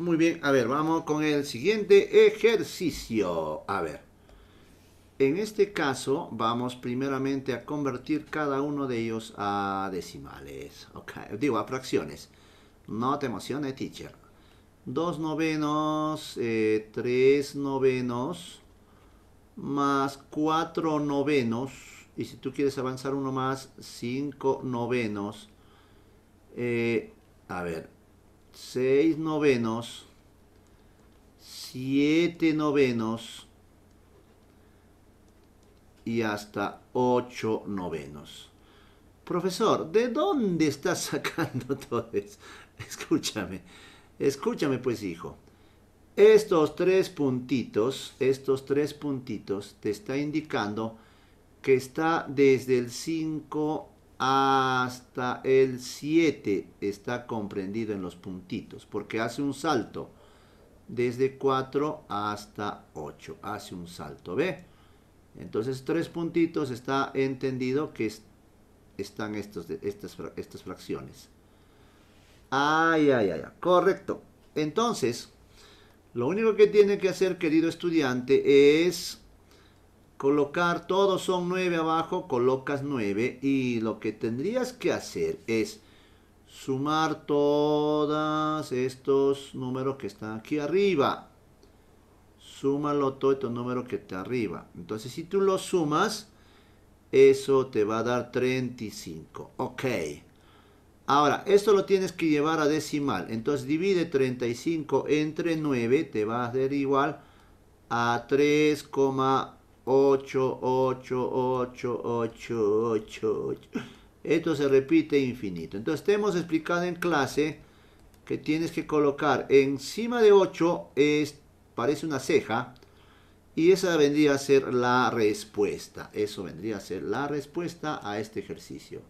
Muy bien, a ver, vamos con el siguiente ejercicio. A ver, en este caso vamos primeramente a convertir cada uno de ellos a decimales, digo, a fracciones. No te emociones, teacher. Dos novenos, eh, tres novenos, más cuatro novenos. Y si tú quieres avanzar uno más, cinco novenos. Eh, a ver, 6 novenos, 7 novenos y hasta 8 novenos. Profesor, ¿de dónde estás sacando todo eso? Escúchame, escúchame pues hijo. Estos tres puntitos, estos tres puntitos te está indicando que está desde el 5 hasta el 7 está comprendido en los puntitos, porque hace un salto desde 4 hasta 8, hace un salto, ¿ve? Entonces, tres puntitos está entendido que están estas, estas fracciones. Ay, ay, ay, correcto. Entonces, lo único que tiene que hacer, querido estudiante, es colocar, todos son 9 abajo, colocas 9 y lo que tendrías que hacer es sumar todos estos números que están aquí arriba. Súmalo todo estos números que te arriba. Entonces, si tú lo sumas, eso te va a dar 35. Ok. Ahora, esto lo tienes que llevar a decimal. Entonces, divide 35 entre 9, te va a dar igual a 3,5. 8, 8, 8, 8, 8, 8. Esto se repite infinito. Entonces te hemos explicado en clase que tienes que colocar encima de 8, es, parece una ceja, y esa vendría a ser la respuesta. Eso vendría a ser la respuesta a este ejercicio.